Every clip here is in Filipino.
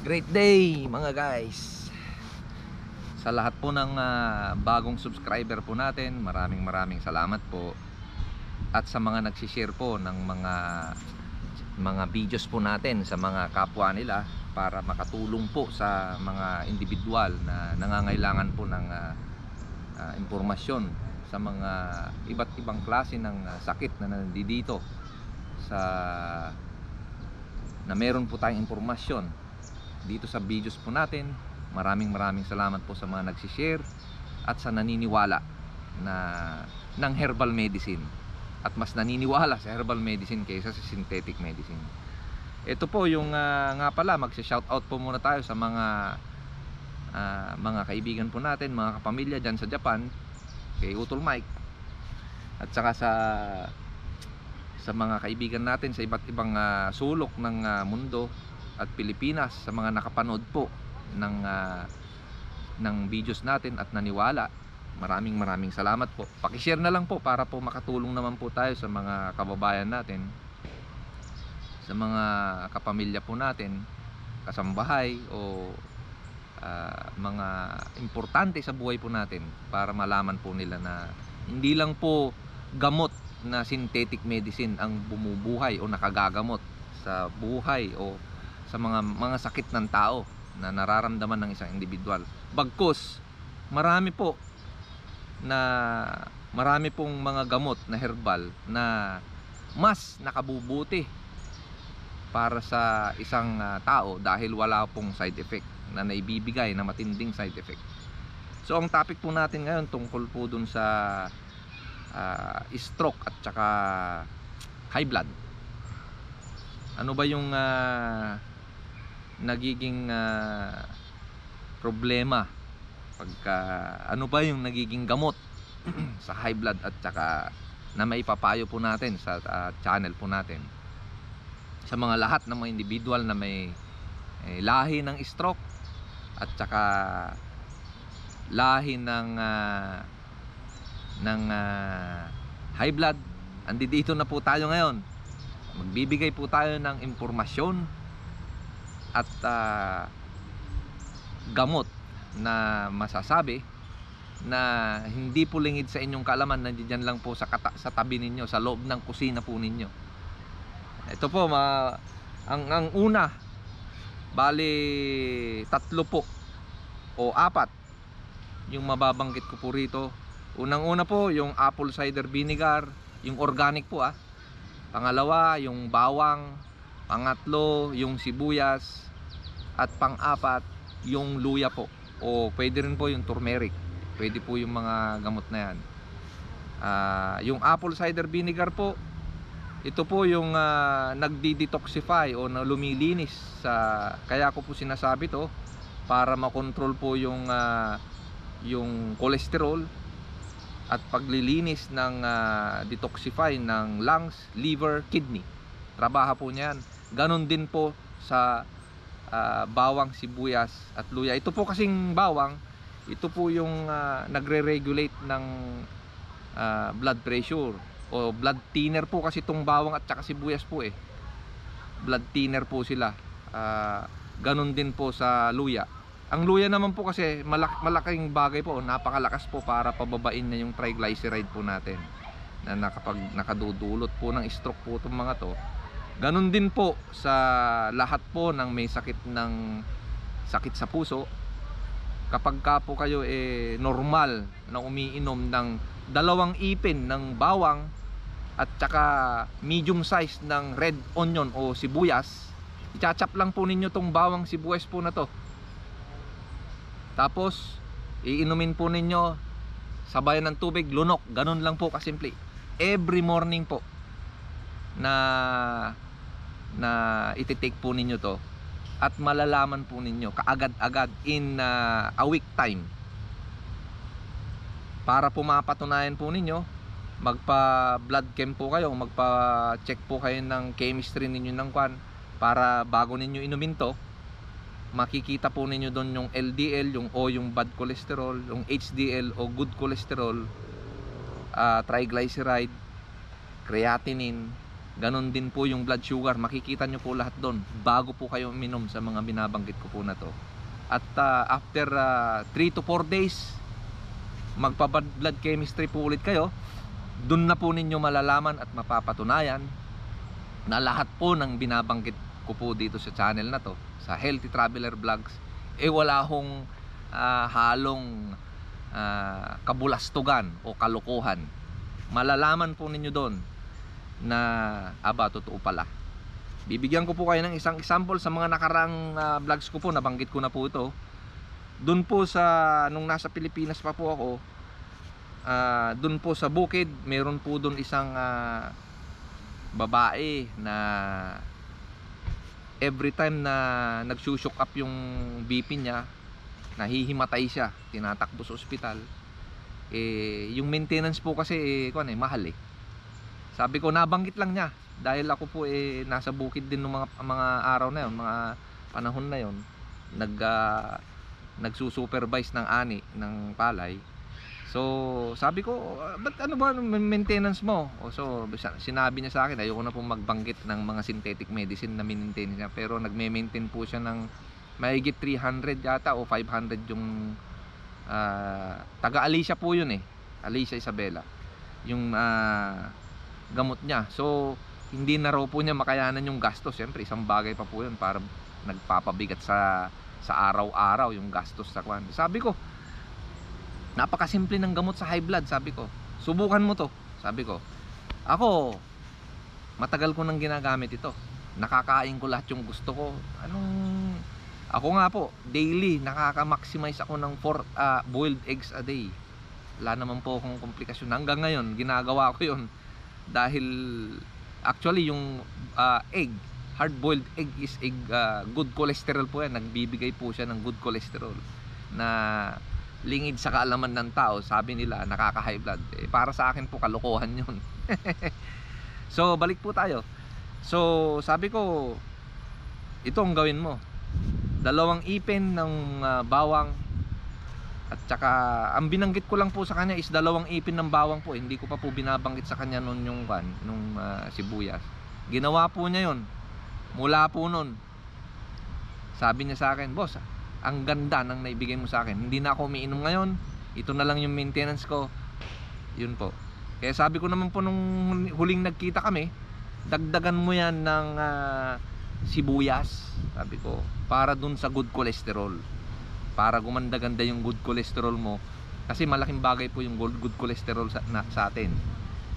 Great day mga guys Sa lahat po ng uh, bagong subscriber po natin Maraming maraming salamat po At sa mga nagsishare po ng mga mga videos po natin sa mga kapwa nila Para makatulong po sa mga individual na nangangailangan po ng uh, uh, impormasyon Sa mga iba't ibang klase ng uh, sakit na nandito Sa na meron po tayong impormasyon dito sa videos po natin. Maraming maraming salamat po sa mga nagsishare at sa naniniwala na ng herbal medicine at mas naniniwala sa herbal medicine kaysa sa synthetic medicine. Ito po yung uh, nga pala magse-shout out po muna tayo sa mga uh, mga kaibigan po natin, mga kapamilya diyan sa Japan, kay Utol Mike at saka sa sa mga kaibigan natin sa iba't ibang uh, sulok ng uh, mundo at Pilipinas sa mga nakapanood po ng uh, ng videos natin at naniwala. Maraming maraming salamat po. Paki-share na lang po para po makatulong naman po tayo sa mga kababayan natin sa mga kapamilya po natin, kasambahay o uh, mga importante sa buhay po natin para malaman po nila na hindi lang po gamot na synthetic medicine ang bumubuhay o nakagagamot sa buhay o sa mga mga sakit ng tao na nararamdaman ng isang individual. Bagkus, marami po na marami pong mga gamot na herbal na mas nakabubuti para sa isang ah, tao dahil wala pong side effect na naibibigay na matinding side effect. So ang topic po natin ngayon tungkol po dun sa uh, stroke at saka high blood. Ano ba yung uh, nagiging uh, problema pagka ano ba yung nagiging gamot sa high blood at saka na maipapayo po natin sa uh, channel po natin sa mga lahat ng mga individual na may eh, lahi ng stroke at saka lahi ng uh, ng uh, high blood dito na po tayo ngayon magbibigay po tayo ng impormasyon at uh, gamot na masasabi na hindi po lingid sa inyong kaalaman nandiyan lang po sa, kata, sa tabi ninyo sa loob ng kusina po ninyo ito po ma, ang, ang una bali tatlo po o apat yung mababanggit ko po rito unang una po yung apple cider vinegar yung organic po ah pangalawa yung bawang Pangatlo, yung sibuyas. At pang-apat, yung luya po. O pwede rin po yung turmeric. Pwede po yung mga gamot na yan. Uh, yung apple cider vinegar po, ito po yung uh, nagdi-detoxify o na lumilinis sa kaya ko po sinasabi to para makontrol po yung uh, yung cholesterol at paglilinis ng uh, detoxify ng lungs, liver, kidney. Trabaho po niyan. Ganon din po sa uh, bawang, sibuyas at luya. Ito po kasing bawang, ito po yung uh, nagre-regulate ng uh, blood pressure o blood thinner po kasi itong bawang at saka sibuyas po eh. Blood thinner po sila. Uh, ganon din po sa luya. Ang luya naman po kasi malak malaking bagay po, napakalakas po para pababain na yung triglyceride po natin na nakapag nakadudulot po ng stroke po itong mga to Ganon din po sa lahat po ng may sakit ng sakit sa puso. Kapag ka po kayo eh, normal na umiinom ng dalawang ipin ng bawang at saka medium size ng red onion o sibuyas, i-chop lang po ninyo tong bawang sibuyas po na to. Tapos, iinumin po ninyo sabayan ng tubig, lunok. Ganun lang po kasimple. Every morning po na na ititake po ninyo to at malalaman po ninyo kaagad-agad in uh, a week time para po mapatunayan po ninyo magpa blood chem po kayo magpa check po kayo ng chemistry ninyo ng kwan para bago ninyo inumin to makikita po ninyo doon yung LDL, yung O yung bad cholesterol, yung HDL o good cholesterol, uh, triglyceride, creatinine, Ganon din po yung blood sugar. Makikita nyo po lahat doon bago po kayo uminom sa mga binabanggit ko po na to. At uh, after 3 uh, ah, to 4 days, magpa-blood chemistry po ulit kayo. Doon na po ninyo malalaman at mapapatunayan na lahat po ng binabanggit ko po dito sa channel na to, sa Healthy Traveler Vlogs, eh wala hong uh, halong uh, kabulastugan o kalokohan. Malalaman po ninyo doon na aba totoo pala bibigyan ko po kayo ng isang example sa mga nakarang uh, vlogs ko po nabanggit ko na po ito dun po sa nung nasa Pilipinas pa po ako uh, dun po sa bukid meron po dun isang uh, babae na every time na nagsushock up yung BP niya nahihimatay siya tinatakbo sa ospital eh yung maintenance po kasi eh, kuan eh mahal eh sabi ko, nabanggit lang niya. Dahil ako po eh, nasa bukid din ng mga, mga araw na yon mga panahon na yon Nag, uh, nagsusupervise ng ani, ng palay. So, sabi ko, but ano ba maintenance mo? O so, sinabi niya sa akin, ayoko na pong magbanggit ng mga synthetic medicine na minmaintain niya. Pero nagme-maintain po siya ng mahigit 300 yata o 500 yung uh, taga Alicia po yun eh. Alicia Isabela. Yung uh, gamot niya. So, hindi na raw po niya makayanan yung gastos. Siyempre, isang bagay pa po yun para nagpapabigat sa sa araw-araw yung gastos sa kwan. Sabi ko, napakasimple ng gamot sa high blood, sabi ko. Subukan mo to, sabi ko. Ako, matagal ko nang ginagamit ito. Nakakain ko lahat yung gusto ko. Anong ako nga po, daily nakaka-maximize ako ng 4 uh, ah, boiled eggs a day. Wala naman po akong komplikasyon hanggang ngayon, ginagawa ko 'yon dahil actually yung uh, egg hard boiled egg is a uh, good cholesterol po yan nagbibigay po siya ng good cholesterol na lingid sa kaalaman ng tao sabi nila nakaka high blood eh, para sa akin po kalokohan yun so balik po tayo so sabi ko ito ang gawin mo dalawang ipin ng uh, bawang at saka ang binanggit ko lang po sa kanya is dalawang ipin ng bawang po. Hindi ko pa po binabanggit sa kanya noon yung kan nung uh, sibuyas. Ginawa po niya yon. Mula po noon. Sabi niya sa akin, "Boss, ang ganda ng naibigay mo sa akin. Hindi na ako umiinom ngayon. Ito na lang yung maintenance ko." Yun po. Kaya sabi ko naman po nung huling nagkita kami, dagdagan mo yan ng uh, sibuyas, sabi ko, para dun sa good cholesterol para gumanda-ganda yung good cholesterol mo kasi malaking bagay po yung good cholesterol sa, na, sa atin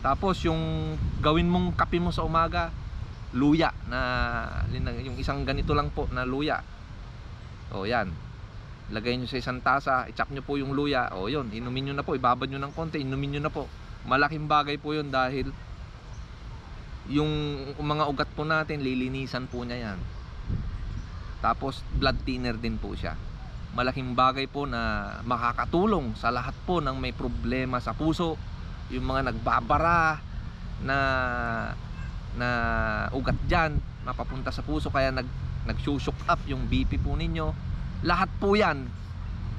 tapos yung gawin mong kape mo sa umaga luya na yung isang ganito lang po na luya o yan lagay nyo sa isang tasa i-chop nyo po yung luya o yun inumin nyo na po ibabad nyo ng konti inumin nyo na po malaking bagay po yun dahil yung mga ugat po natin lilinisan po niya yan tapos blood thinner din po siya malaking bagay po na makakatulong sa lahat po ng may problema sa puso yung mga nagbabara na na ugat dyan mapapunta sa puso kaya nag nagsushook up yung BP po ninyo lahat po yan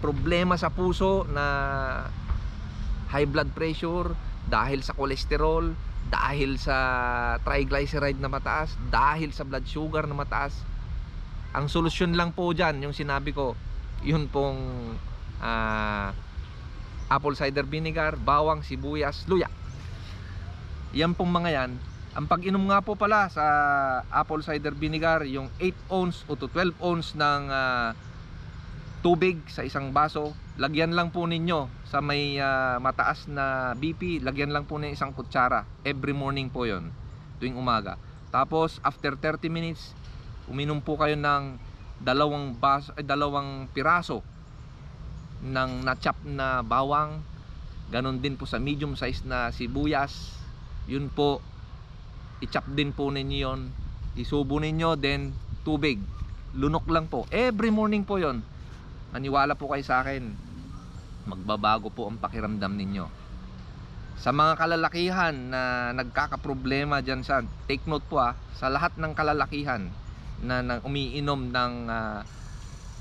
problema sa puso na high blood pressure dahil sa cholesterol dahil sa triglyceride na mataas dahil sa blood sugar na mataas ang solusyon lang po dyan yung sinabi ko yun pong uh, apple cider vinegar, bawang, sibuyas, luya. Yan pong mga yan. Ang pag-inom nga po pala sa apple cider vinegar, yung 8 ounce o to 12 ounce ng uh, tubig sa isang baso, lagyan lang po ninyo sa may uh, mataas na BP, lagyan lang po ng isang kutsara. Every morning po yon tuwing umaga. Tapos after 30 minutes, uminom po kayo ng dalawang bas ay dalawang piraso ng nachap na bawang ganon din po sa medium size na sibuyas yun po ichap din po ninyo yon isubo ninyo then tubig lunok lang po every morning po yon maniwala po kayo sa akin magbabago po ang pakiramdam ninyo sa mga kalalakihan na nagkakaproblema dyan sa take note po ah sa lahat ng kalalakihan na, nang umiinom ng uh,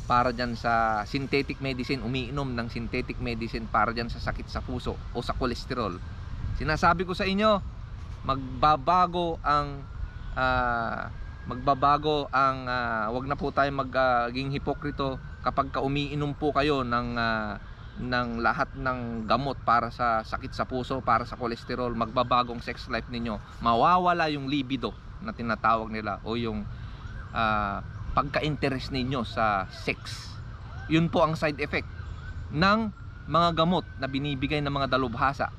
para diyan sa synthetic medicine, umiinom ng synthetic medicine para diyan sa sakit sa puso o sa cholesterol. Sinasabi ko sa inyo, magbabago ang uh, magbabago ang uh, wag na po tayong magiging uh, hipokrito kapag ka umiinom po kayo ng uh, ng lahat ng gamot para sa sakit sa puso, para sa kolesterol, magbabagong sex life ninyo. Mawawala yung libido na tinatawag nila o yung uh, pagka-interest ninyo sa sex. Yun po ang side effect ng mga gamot na binibigay ng mga dalubhasa.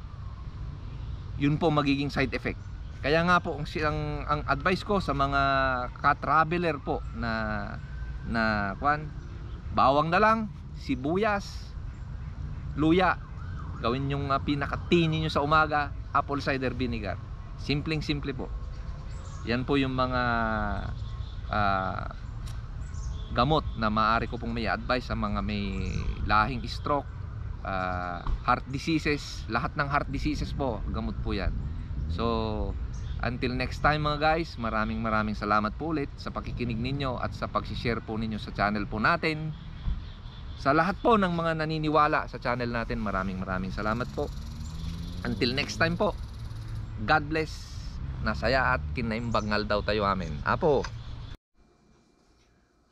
Yun po magiging side effect. Kaya nga po ang, ang, ang advice ko sa mga ka-traveler po na na kwan bawang na lang, sibuyas, luya. Gawin yung uh, pinaka-tea niyo sa umaga, apple cider vinegar. Simpleng simple po. Yan po yung mga uh, gamot na maaari ko pong may advice sa mga may lahing stroke, uh, heart diseases, lahat ng heart diseases po, gamot po yan. So, until next time mga guys, maraming maraming salamat po ulit sa pakikinig ninyo at sa pagsishare po ninyo sa channel po natin. Sa lahat po ng mga naniniwala sa channel natin, maraming maraming salamat po. Until next time po, God bless, nasaya at kinaimbag daw tayo amin. Apo!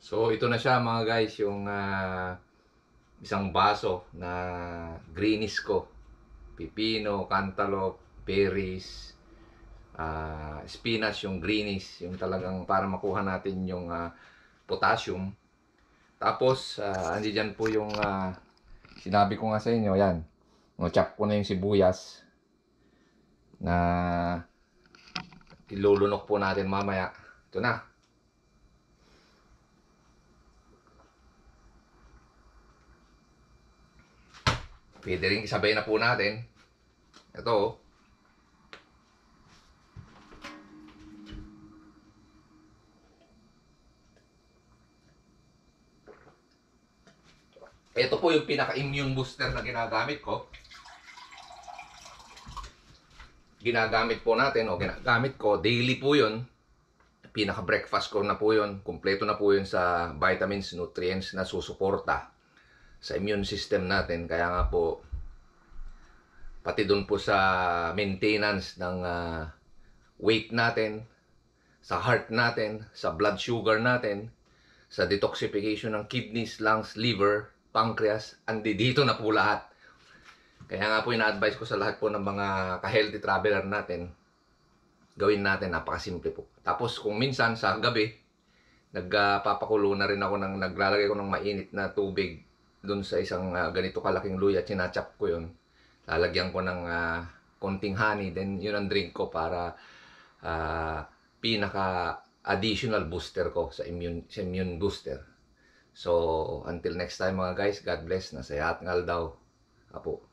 So ito na siya mga guys yung uh, isang baso na greenish ko. Pipino, cantaloupe, berries, uh, ah, spinach yung greenish. Yung talagang para makuha natin yung uh, potassium. Tapos uh, andi dyan po yung uh, sinabi ko nga sa inyo. Yan. Chop ko na yung sibuyas na ilulunok po natin mamaya. Ito na. Pwede rin isabay na po natin. Ito oh. Ito po yung pinaka-immune booster na ginagamit ko. Ginagamit po natin o ginagamit ko daily po 'yon. Pinaka-breakfast ko na po 'yon, kumpleto na po 'yon sa vitamins, nutrients na susuporta sa immune system natin. Kaya nga po, pati doon po sa maintenance ng uh, weight natin, sa heart natin, sa blood sugar natin, sa detoxification ng kidneys, lungs, liver, pancreas, andi dito na po lahat. Kaya nga po ina-advise ko sa lahat po ng mga ka-healthy traveler natin, gawin natin, napakasimple po. Tapos kung minsan sa gabi, nagpapakulo na rin ako ng naglalagay ko ng mainit na tubig doon sa isang uh, ganito kalaking luya, chinachap ko yun. Lalagyan ko ng uh, konting honey, then yun ang drink ko para uh, pinaka additional booster ko sa immune, sa immune booster. So, until next time mga guys, God bless, nasa yahat ngal daw. Apo.